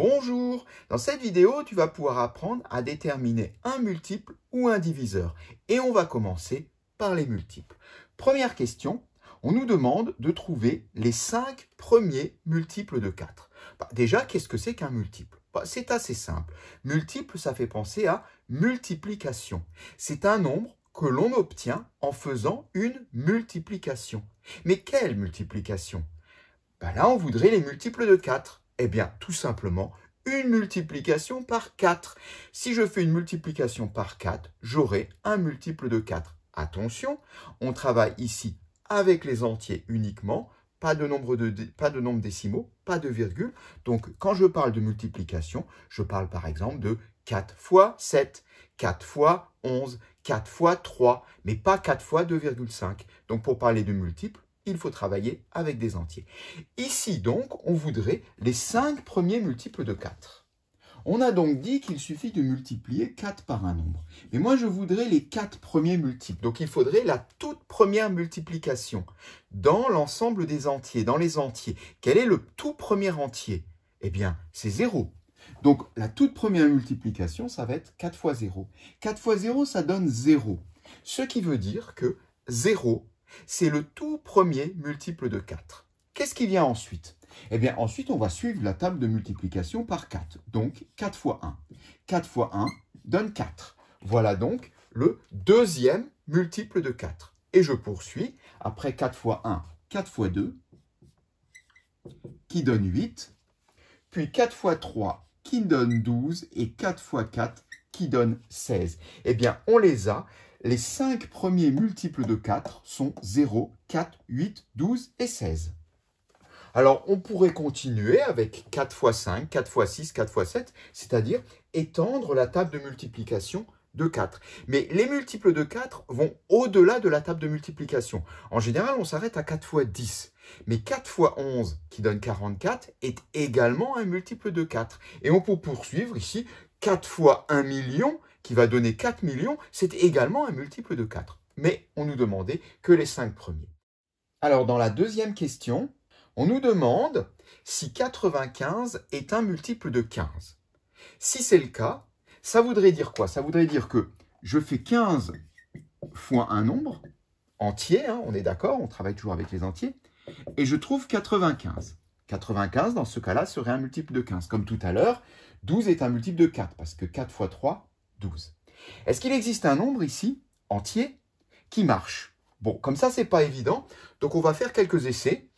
Bonjour Dans cette vidéo, tu vas pouvoir apprendre à déterminer un multiple ou un diviseur. Et on va commencer par les multiples. Première question, on nous demande de trouver les 5 premiers multiples de 4. Bah, déjà, qu'est-ce que c'est qu'un multiple bah, C'est assez simple. Multiple, ça fait penser à multiplication. C'est un nombre que l'on obtient en faisant une multiplication. Mais quelle multiplication bah, Là, on voudrait les multiples de 4. Eh bien, tout simplement, une multiplication par 4. Si je fais une multiplication par 4, j'aurai un multiple de 4. Attention, on travaille ici avec les entiers uniquement, pas de, nombre de, pas de décimaux, pas de virgule. Donc, quand je parle de multiplication, je parle par exemple de 4 fois 7, 4 fois 11, 4 fois 3, mais pas 4 fois 2,5. Donc, pour parler de multiples, il faut travailler avec des entiers. Ici donc, on voudrait les 5 premiers multiples de 4. On a donc dit qu'il suffit de multiplier 4 par un nombre. Mais moi, je voudrais les 4 premiers multiples. Donc, il faudrait la toute première multiplication dans l'ensemble des entiers, dans les entiers. Quel est le tout premier entier Eh bien, c'est 0. Donc, la toute première multiplication, ça va être 4 fois 0. 4 fois 0, ça donne 0. Ce qui veut dire que 0 c'est le tout premier multiple de 4. Qu'est-ce qu'il y a ensuite Eh bien, ensuite, on va suivre la table de multiplication par 4. Donc, 4 fois 1. 4 fois 1 donne 4. Voilà donc le deuxième multiple de 4. Et je poursuis. Après 4 fois 1, 4 fois 2, qui donne 8. Puis 4 fois 3, qui donne 12. Et 4 fois 4, qui donne 16. Eh bien, on les a les 5 premiers multiples de 4 sont 0, 4, 8, 12 et 16. Alors, on pourrait continuer avec 4 x 5, 4 x 6, 4 x 7, c'est-à-dire étendre la table de multiplication de 4. Mais les multiples de 4 vont au-delà de la table de multiplication. En général, on s'arrête à 4 x 10. Mais 4 x 11, qui donne 44, est également un multiple de 4. Et on peut poursuivre ici 4 x 1 million, qui va donner 4 millions, c'est également un multiple de 4. Mais on nous demandait que les 5 premiers. Alors dans la deuxième question, on nous demande si 95 est un multiple de 15. Si c'est le cas, ça voudrait dire quoi Ça voudrait dire que je fais 15 fois un nombre entier, hein, on est d'accord, on travaille toujours avec les entiers, et je trouve 95. 95, dans ce cas-là, serait un multiple de 15. Comme tout à l'heure, 12 est un multiple de 4, parce que 4 fois 3, 12. Est-ce qu'il existe un nombre ici, entier, qui marche Bon, comme ça, c'est pas évident. Donc, on va faire quelques essais.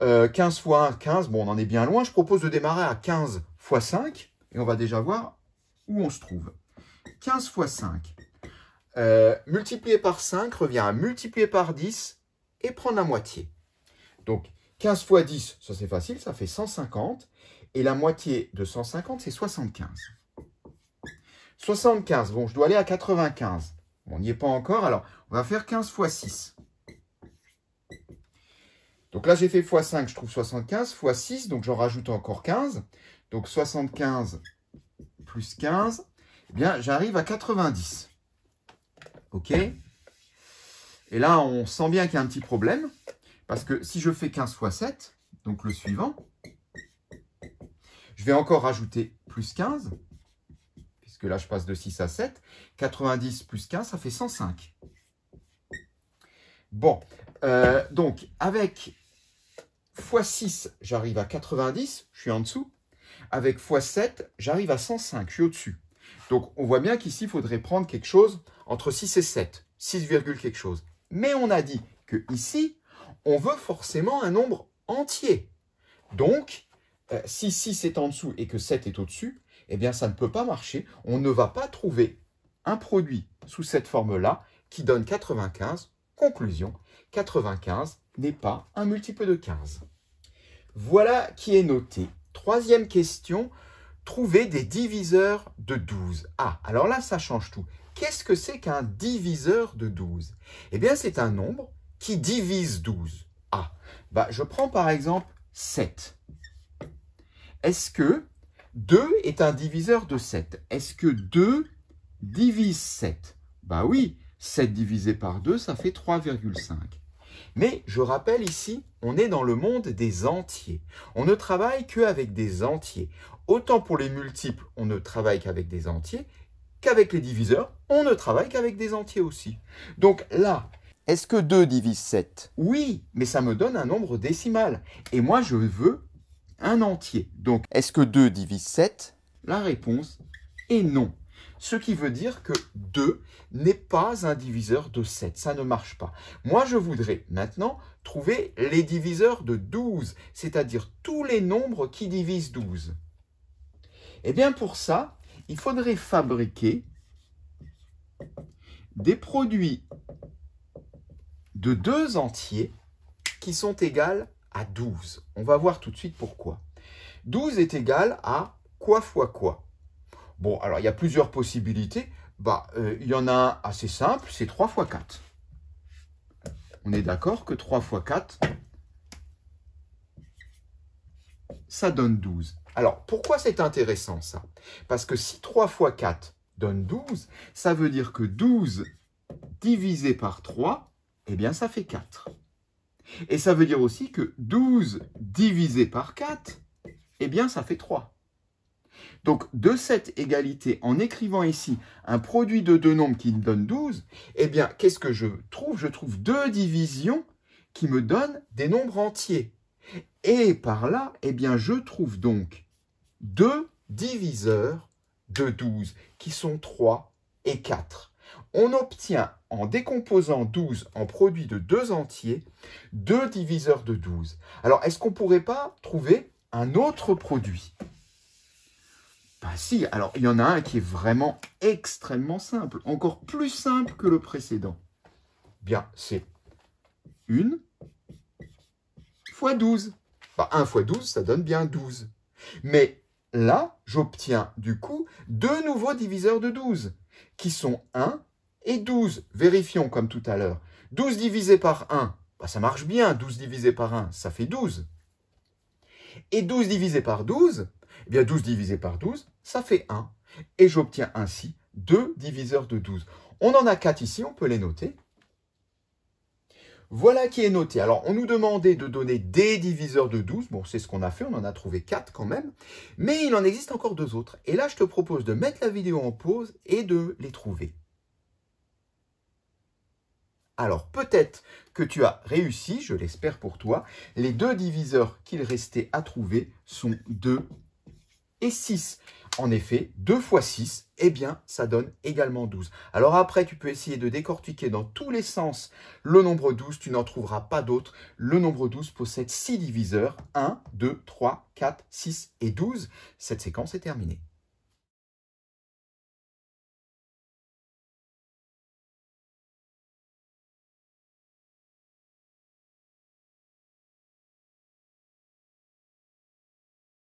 15 x 1, 15, bon, on en est bien loin. Je propose de démarrer à 15 x 5, et on va déjà voir où on se trouve. 15 fois 5. Euh, multiplier par 5 revient à multiplier par 10 et prendre la moitié. Donc, 15 fois 10, ça c'est facile, ça fait 150. Et la moitié de 150, c'est 75. 75. Bon, je dois aller à 95. on n'y est pas encore. Alors, on va faire 15 fois 6. Donc là, j'ai fait x5, je trouve 75, x 6, donc j'en rajoute encore 15. Donc 75 plus 15, eh bien, j'arrive à 90. OK Et là, on sent bien qu'il y a un petit problème, parce que si je fais 15 x 7, donc le suivant, je vais encore rajouter plus 15, parce que là, je passe de 6 à 7. 90 plus 15, ça fait 105. Bon, euh, donc avec x6, j'arrive à 90, je suis en dessous. Avec x7, j'arrive à 105, je suis au-dessus. Donc on voit bien qu'ici, il faudrait prendre quelque chose entre 6 et 7, 6, quelque chose. Mais on a dit que ici, on veut forcément un nombre entier. Donc, euh, si 6 est en dessous et que 7 est au-dessus, eh bien ça ne peut pas marcher. On ne va pas trouver un produit sous cette forme-là qui donne 95. Conclusion, 95 n'est pas un multiple de 15. Voilà qui est noté. Troisième question, trouver des diviseurs de 12. Ah, alors là, ça change tout. Qu'est-ce que c'est qu'un diviseur de 12 Eh bien, c'est un nombre qui divise 12. Ah, bah, je prends par exemple 7. Est-ce que 2 est un diviseur de 7. Est-ce que 2 divise 7 Bah oui, 7 divisé par 2, ça fait 3,5. Mais je rappelle ici, on est dans le monde des entiers. On ne travaille qu'avec des entiers. Autant pour les multiples, on ne travaille qu'avec des entiers, qu'avec les diviseurs, on ne travaille qu'avec des entiers aussi. Donc là, est-ce que 2 divise 7 Oui, mais ça me donne un nombre décimal. Et moi, je veux un entier. Donc, est-ce que 2 divise 7 La réponse est non. Ce qui veut dire que 2 n'est pas un diviseur de 7. Ça ne marche pas. Moi, je voudrais maintenant trouver les diviseurs de 12, c'est-à-dire tous les nombres qui divisent 12. Eh bien, pour ça, il faudrait fabriquer des produits de deux entiers qui sont égales 12. On va voir tout de suite pourquoi. 12 est égal à quoi fois quoi Bon, alors il y a plusieurs possibilités. Bah, euh, il y en a un assez simple, c'est 3 fois 4. On est d'accord que 3 fois 4, ça donne 12. Alors, pourquoi c'est intéressant ça Parce que si 3 fois 4 donne 12, ça veut dire que 12 divisé par 3, eh bien ça fait 4. Et ça veut dire aussi que 12 divisé par 4, eh bien, ça fait 3. Donc, de cette égalité, en écrivant ici un produit de deux nombres qui me donne 12, eh bien, qu'est-ce que je trouve Je trouve deux divisions qui me donnent des nombres entiers. Et par là, eh bien, je trouve donc deux diviseurs de 12, qui sont 3 et 4 on obtient, en décomposant 12 en produits de deux entiers, deux diviseurs de 12. Alors, est-ce qu'on ne pourrait pas trouver un autre produit ben si, alors il y en a un qui est vraiment extrêmement simple, encore plus simple que le précédent. Bien, c'est 1 fois 12. Ben, 1 fois 12, ça donne bien 12. Mais là, j'obtiens du coup deux nouveaux diviseurs de 12, qui sont 1 et 12. Vérifions comme tout à l'heure. 12 divisé par 1, bah, ça marche bien. 12 divisé par 1, ça fait 12. Et 12 divisé par 12, eh bien 12 divisé par 12, ça fait 1. Et j'obtiens ainsi 2 diviseurs de 12. On en a 4 ici, on peut les noter. Voilà qui est noté. Alors, on nous demandait de donner des diviseurs de 12. Bon, c'est ce qu'on a fait, on en a trouvé 4 quand même. Mais il en existe encore deux autres. Et là, je te propose de mettre la vidéo en pause et de les trouver. Alors peut-être que tu as réussi, je l'espère pour toi, les deux diviseurs qu'il restait à trouver sont 2 et 6. En effet, 2 fois 6, eh bien, ça donne également 12. Alors après, tu peux essayer de décortiquer dans tous les sens le nombre 12, tu n'en trouveras pas d'autre. Le nombre 12 possède 6 diviseurs, 1, 2, 3, 4, 6 et 12. Cette séquence est terminée.